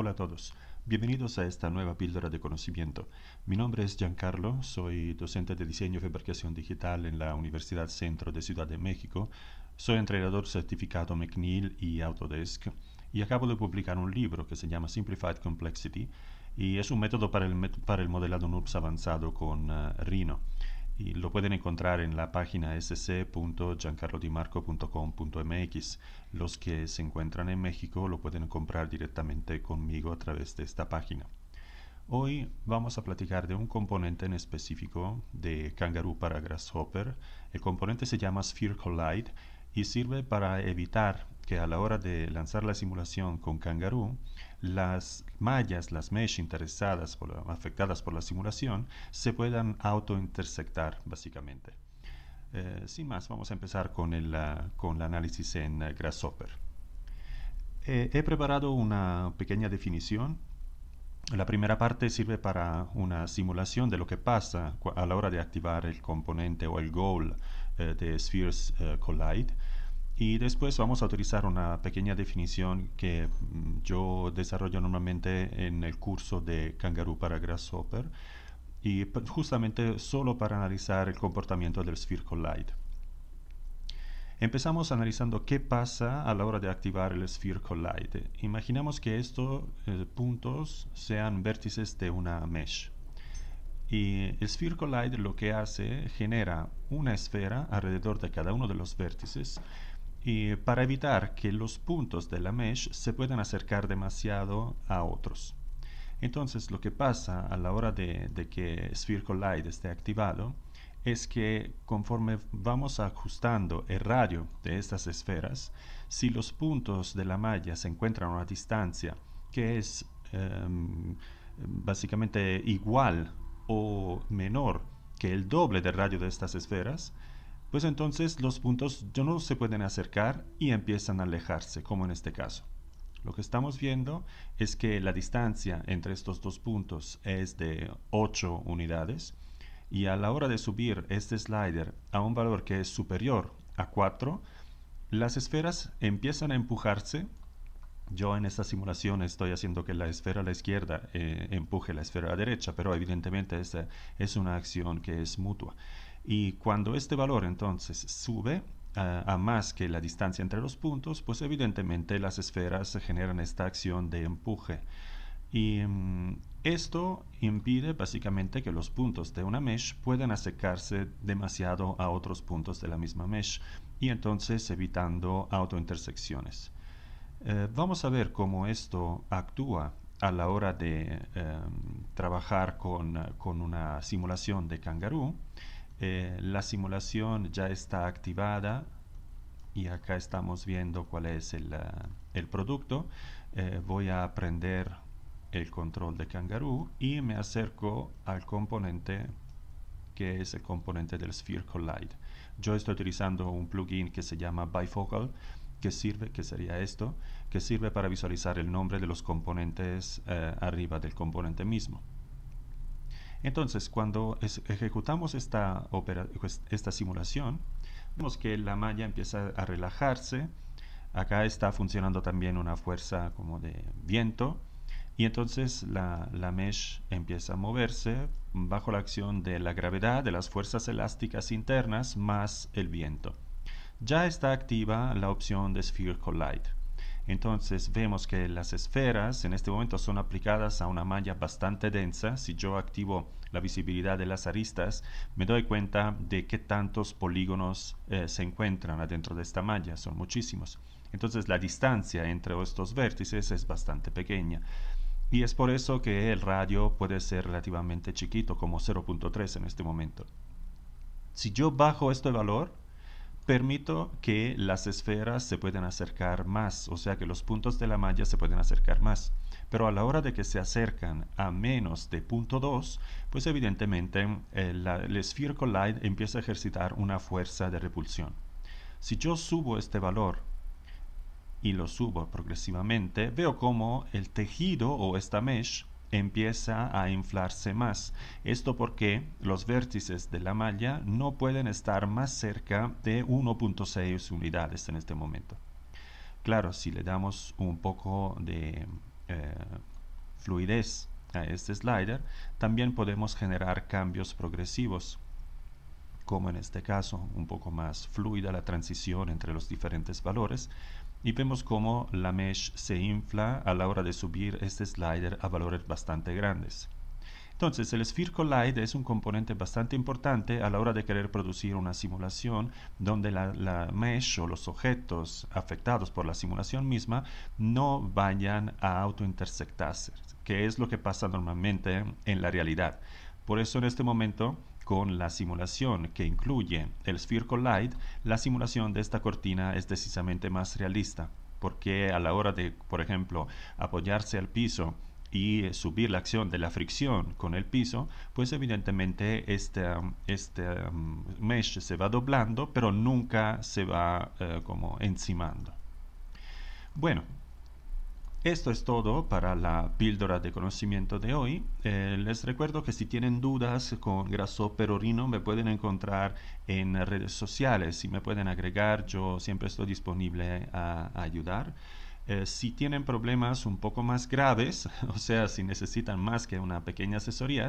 Hola a todos. Bienvenidos a esta nueva píldora de conocimiento. Mi nombre es Giancarlo, soy docente de diseño y fabricación digital en la Universidad Centro de Ciudad de México. Soy entrenador certificado McNeil y Autodesk y acabo de publicar un libro que se llama Simplified Complexity y es un método para el, modelado NURBS avanzado con ah, Rhino y lo pueden encontrar en la página sc.giancarlodimarco.com.mx. Los que se encuentran en México lo pueden comprar directamente conmigo a través de esta página. Hoy vamos a platicar de un componente en específico de Kangaroo para Grasshopper. El componente se llama Sphere Collide y sirve para evitar que a la hora de lanzar la simulación con Kangaroo, las mallas, las mesh interesadas, afectadas por la simulación, se puedan autointersectar básicamente. Eh, sin más, vamos a empezar con el, análisis en eh, Grasshopper. Eh, he preparado una pequeña definición. La primera parte sirve para una simulación de lo que pasa a la hora de activar el componente o el goal de Spheres Collide y después vamos a utilizar una pequeña definición que mm, yo desarrollo normalmente en el curso de Kangaroo para Grasshopper y pues, justamente solo para analizar el comportamiento del Sphere collide Empezamos analizando qué pasa a la hora de activar el Sphere Collide. Imaginamos que estos eh, puntos sean vértices de una mesh. Y el Sphere Collide lo que hace, genera una esfera alrededor de cada uno de los vértices y para evitar que los puntos de la mesh se puedan acercar demasiado a otros. Entonces lo que pasa a la hora de, que Sphere Collide esté activado es que conforme vamos ajustando el radio de estas esferas, si los puntos de la malla se encuentran a una distancia que es em, básicamente igual o menor que el doble del radio de estas esferas, pues entonces los puntos ya no se pueden acercar y empiezan a alejarse, como en este caso. Lo que estamos viendo es que la distancia entre estos dos puntos es de 8 unidades y a la hora de subir este slider a un valor que es superior a 4, las esferas empiezan a empujarse. Yo en esta simulación estoy haciendo que la esfera a la izquierda eh, empuje la esfera a la derecha, pero evidentemente esta es una acción que es mutua. Y cuando este valor entonces sube a más que la distancia entre los puntos, pues evidentemente las esferas generan esta acción de empuje. Y mm, esto impide básicamente que los puntos de una mesh puedan acercarse demasiado a otros puntos de la misma mesh y entonces evitando autointersecciones. Eh, vamos a ver cómo esto actúa a la hora de em, trabajar con, con, una simulación de kangaroo. Eh, la simulación ya está activada y acá estamos viendo cuál es el, ah, producto. Eh, voy a aprender el control de Kangaroo y me acerco al componente que es el componente del Sphere Collide. Yo estoy utilizando un plugin que se llama Bifocal, que sirve, que sería esto, que sirve para visualizar el nombre de los componentes eh, arriba del componente mismo. Entonces, cuando ejecutamos pues, esta, simulación, vemos que la malla empieza a relajarse. Acá está funcionando también una fuerza como de viento. Y entonces la, la mesh empieza a moverse bajo la acción de la gravedad, de las fuerzas elásticas internas, más el viento. Ya está activa la opción de Sphere Collide. Entonces vemos que las esferas en este momento son aplicadas a una malla bastante densa. Si yo activo la visibilidad de las aristas, me doy cuenta de qué tantos polígonos eh, se encuentran adentro de esta malla. Son muchísimos. Entonces la distancia entre estos vértices es bastante pequeña. Y es por eso que el radio puede ser relativamente chiquito, como 0.3 en este momento. Si yo bajo este valor, permito que las esferas se pueden acercar más, o sea que los puntos de la malla se pueden acercar más. Pero a la hora de que se acercan a menos de punto 2, pues evidentemente eh, el, el Sphere Collide empieza a ejercitar una fuerza de repulsión. Si yo subo este valor y lo subo progresivamente, veo como el tejido o esta mesh empieza a inflarse más. Esto porque los vértices de la malla no pueden estar más cerca de 1.6 unidades en este momento. Claro, si le damos un poco de eh, fluidez a este slider, también podemos generar cambios progresivos como en este caso, un poco más fluida la transición entre los diferentes valores, y vemos cómo la mesh se infla a la hora de subir este slider a valores bastante grandes. Entonces, el Sphere Collide es un componente bastante importante a la hora de querer producir una simulación donde la, mesh o los objetos afectados por la simulación misma no vayan a autointersectarse, que es lo que pasa normalmente en la realidad. Por eso en este momento con la simulación que incluye el Sphere Collide, la simulación de esta cortina es decisamente más realista, porque a la hora de, por ejemplo, apoyarse al piso y subir la acción de la fricción con el piso, pues evidentemente este, um, este um, mesh se va doblando, pero nunca se va eh, como encimando. Bueno, esto es todo para la píldora de conocimiento de hoy. Eh, les recuerdo que si tienen dudas con graso perorino, me pueden encontrar en redes sociales. Si me pueden agregar, yo siempre estoy disponible a, ayudar. Eh, si tienen problemas un poco más graves, o sea, si necesitan más que una pequeña asesoría,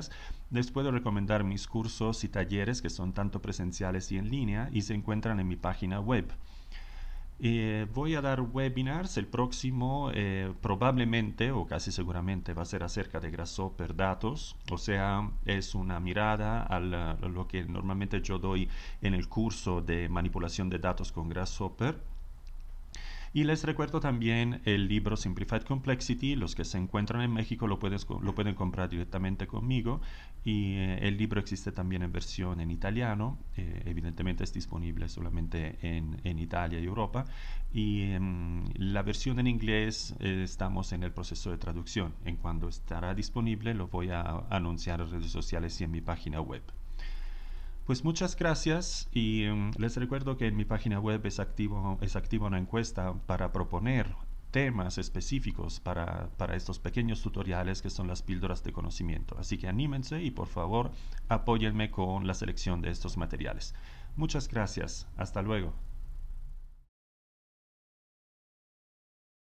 les puedo recomendar mis cursos y talleres que son tanto presenciales y en línea y se encuentran en mi página web. Eh, voy a dar webinars, el próximo eh, probablemente o casi seguramente va a ser acerca de Grasshopper Datos, o sea, es una mirada a, a lo que normalmente yo doy en el curso de manipulación de datos con Grasshopper y les recuerdo también el libro Simplified Complexity, los que se encuentran en México lo, puedes, lo pueden comprar directamente conmigo y eh, el libro existe también en versión en italiano, eh, evidentemente es disponible solamente en, en Italia y Europa y em, la versión en inglés eh, estamos en el proceso de traducción, en cuando estará disponible lo voy a anunciar en redes sociales y en mi página web. Pues muchas gracias y em, les recuerdo que en mi página web es activo, es una encuesta para proponer temas específicos para, para, estos pequeños tutoriales que son las píldoras de conocimiento. Así que anímense y por favor apóyenme con la selección de estos materiales. Muchas gracias. Hasta luego.